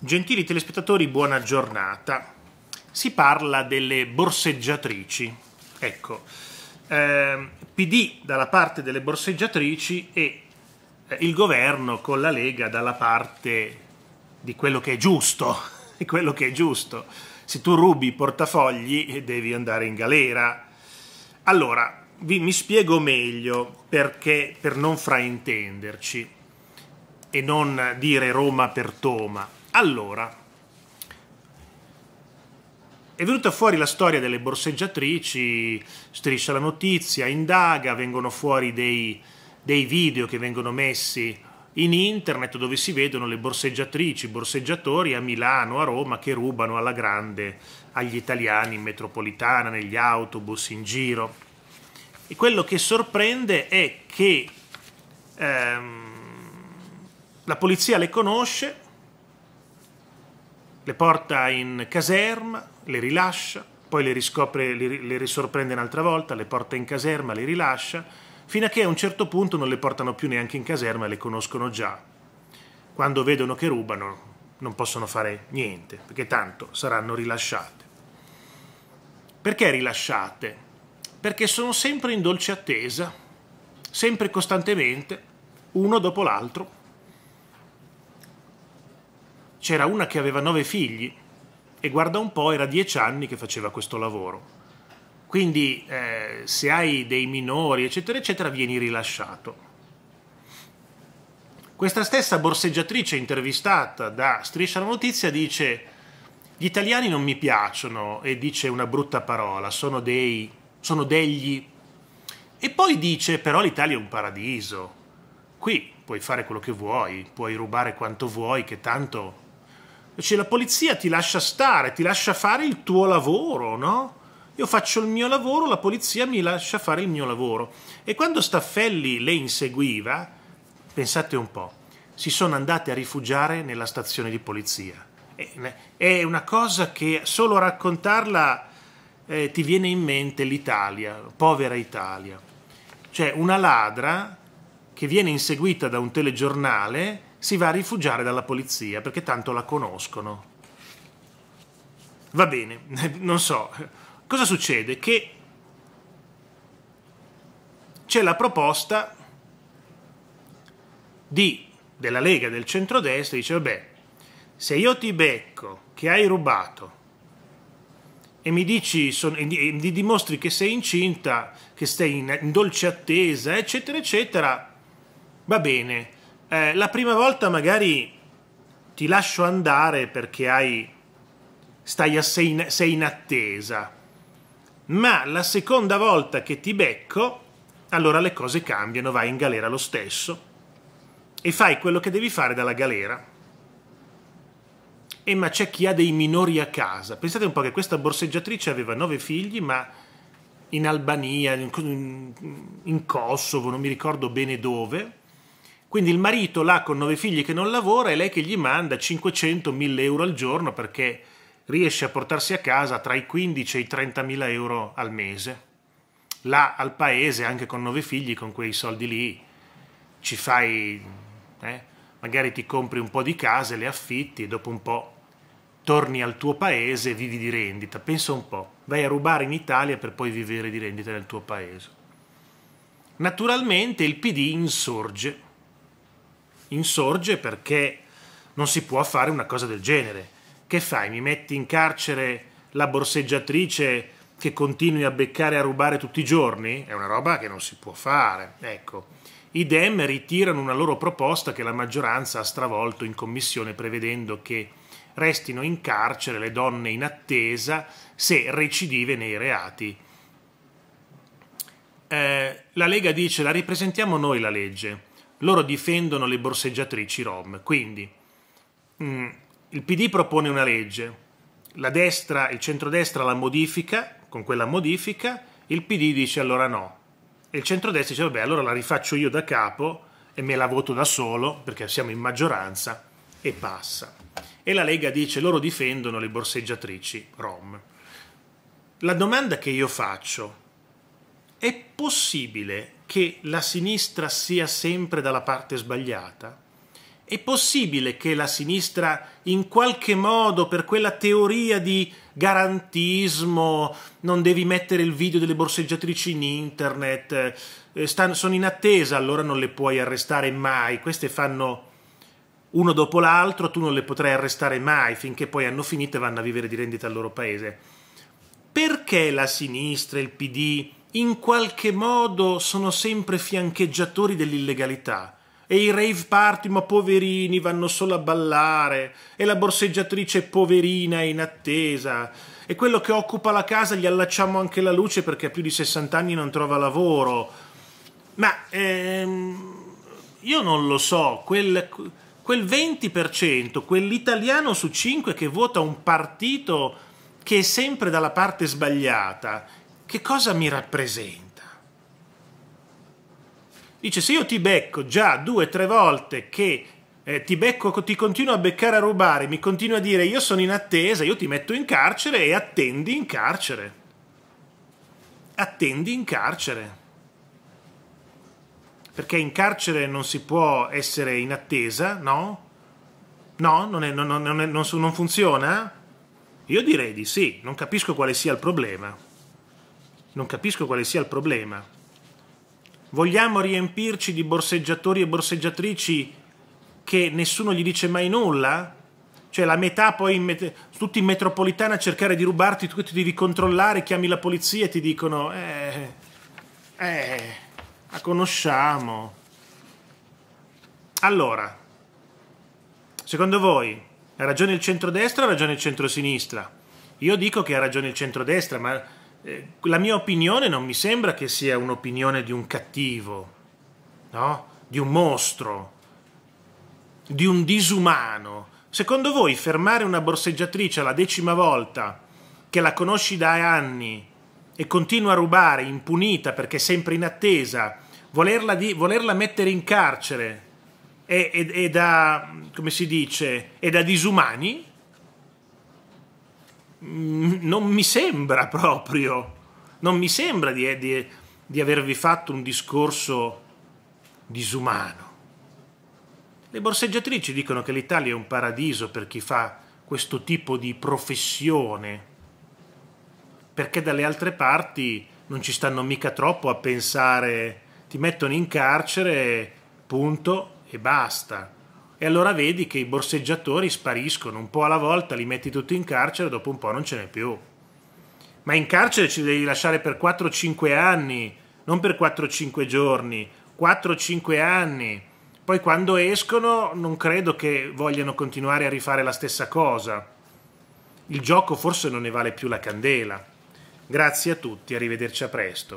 Gentili telespettatori, buona giornata. Si parla delle borseggiatrici. Ecco, eh, PD dalla parte delle borseggiatrici e eh, il governo con la Lega dalla parte di quello che è giusto. E quello che è giusto. Se tu rubi i portafogli eh, devi andare in galera. Allora, vi, mi spiego meglio perché, per non fraintenderci e non dire Roma per Toma allora, è venuta fuori la storia delle borseggiatrici, striscia la notizia, indaga, vengono fuori dei, dei video che vengono messi in internet dove si vedono le borseggiatrici, borseggiatori a Milano, a Roma che rubano alla grande agli italiani in metropolitana, negli autobus, in giro. E quello che sorprende è che ehm, la polizia le conosce, le porta in caserma, le rilascia, poi le, riscopre, le, le risorprende un'altra volta, le porta in caserma, le rilascia, fino a che a un certo punto non le portano più neanche in caserma, le conoscono già. Quando vedono che rubano non possono fare niente, perché tanto saranno rilasciate. Perché rilasciate? Perché sono sempre in dolce attesa, sempre costantemente, uno dopo l'altro, c'era una che aveva nove figli e guarda un po' era dieci anni che faceva questo lavoro. Quindi eh, se hai dei minori, eccetera, eccetera, vieni rilasciato. Questa stessa borseggiatrice intervistata da Striscia la Notizia dice gli italiani non mi piacciono e dice una brutta parola, sono, dei, sono degli... E poi dice però l'Italia è un paradiso, qui puoi fare quello che vuoi, puoi rubare quanto vuoi, che tanto cioè la polizia ti lascia stare, ti lascia fare il tuo lavoro, no? Io faccio il mio lavoro, la polizia mi lascia fare il mio lavoro. E quando Staffelli le inseguiva, pensate un po', si sono andate a rifugiare nella stazione di polizia. È una cosa che solo a raccontarla eh, ti viene in mente l'Italia, povera Italia. Cioè una ladra che viene inseguita da un telegiornale si va a rifugiare dalla polizia perché tanto la conoscono. Va bene, non so. Cosa succede? Che c'è la proposta di, della Lega del centrodestra, dice vabbè, se io ti becco che hai rubato e mi dici, son, e mi dimostri che sei incinta, che stai in, in dolce attesa, eccetera, eccetera, va bene, eh, la prima volta magari ti lascio andare perché hai, stai sei, in, sei in attesa, ma la seconda volta che ti becco, allora le cose cambiano, vai in galera lo stesso e fai quello che devi fare dalla galera. E ma c'è chi ha dei minori a casa. Pensate un po' che questa borseggiatrice aveva nove figli, ma in Albania, in Kosovo, non mi ricordo bene dove, quindi il marito là con nove figli che non lavora è lei che gli manda 500-1000 euro al giorno perché riesce a portarsi a casa tra i 15 e i 30.000 euro al mese. Là al paese, anche con nove figli, con quei soldi lì, ci fai, eh, magari ti compri un po' di case, le affitti e dopo un po' torni al tuo paese e vivi di rendita. Pensa un po', vai a rubare in Italia per poi vivere di rendita nel tuo paese. Naturalmente il PD insorge insorge perché non si può fare una cosa del genere. Che fai? Mi metti in carcere la borseggiatrice che continui a beccare e a rubare tutti i giorni? È una roba che non si può fare. Ecco. I Dem ritirano una loro proposta che la maggioranza ha stravolto in commissione prevedendo che restino in carcere le donne in attesa se recidive nei reati. Eh, la Lega dice la ripresentiamo noi la legge loro difendono le borseggiatrici rom. Quindi mh, mm, il PD propone una legge, la destra, il centrodestra la modifica, con quella modifica il PD dice allora no. E il centrodestra dice vabbè allora la rifaccio io da capo e me la voto da solo perché siamo in maggioranza e passa. E la Lega dice loro difendono le borseggiatrici rom. La domanda che io faccio, è possibile che la sinistra sia sempre dalla parte sbagliata? È possibile che la sinistra in qualche modo per quella teoria di garantismo, non devi mettere il video delle borseggiatrici in internet, eh, stanno, sono in attesa, allora non le puoi arrestare mai, queste fanno uno dopo l'altro, tu non le potrai arrestare mai finché poi hanno finito e vanno a vivere di rendita al loro paese. Perché la sinistra, il PD, in qualche modo sono sempre fiancheggiatori dell'illegalità. E i rave party, ma poverini, vanno solo a ballare. E la borseggiatrice poverina è in attesa. E quello che occupa la casa gli allacciamo anche la luce perché ha più di 60 anni e non trova lavoro. Ma ehm, io non lo so, quel, quel 20%, quell'italiano su 5 che vota un partito che è sempre dalla parte sbagliata, che cosa mi rappresenta? Dice, se io ti becco già due o tre volte che eh, ti becco, ti continuo a beccare a rubare, mi continuo a dire io sono in attesa, io ti metto in carcere e attendi in carcere. Attendi in carcere. Perché in carcere non si può essere in attesa, no? No, non, è, non, non, è, non funziona? Io direi di sì, non capisco quale sia il problema. Non capisco quale sia il problema. Vogliamo riempirci di borseggiatori e borseggiatrici che nessuno gli dice mai nulla? Cioè la metà poi in met- tutti in metropolitana a cercare di rubarti, tu ti devi controllare, chiami la polizia e ti dicono eh, eh, la conosciamo. Allora, secondo voi ha ragione il centrodestra o ha ragione il centrosinistra? Io dico che ha ragione il centrodestra, ma eh, la mia opinione non mi sembra che sia un'opinione di un cattivo, no? di un mostro, di un disumano. Secondo voi fermare una borseggiatrice la decima volta che la conosci da anni e continua a rubare impunita perché è sempre in attesa, volerla, di, volerla mettere in carcere è, è, è, da, come si dice, è da disumani? Mm, non mi sembra proprio, non mi sembra di, di, di avervi fatto un discorso disumano. Le borseggiatrici dicono che l'Italia è un paradiso per chi fa questo tipo di professione, perché dalle altre parti non ci stanno mica troppo a pensare ti mettono in carcere, punto e basta e allora vedi che i borseggiatori spariscono un po' alla volta, li metti tutti in carcere, dopo un po' non ce n'è più. Ma in carcere ci devi lasciare per 4-5 anni, non per 4-5 giorni, 4-5 anni. Poi quando escono non credo che vogliano continuare a rifare la stessa cosa. Il gioco forse non ne vale più la candela. Grazie a tutti, arrivederci a presto.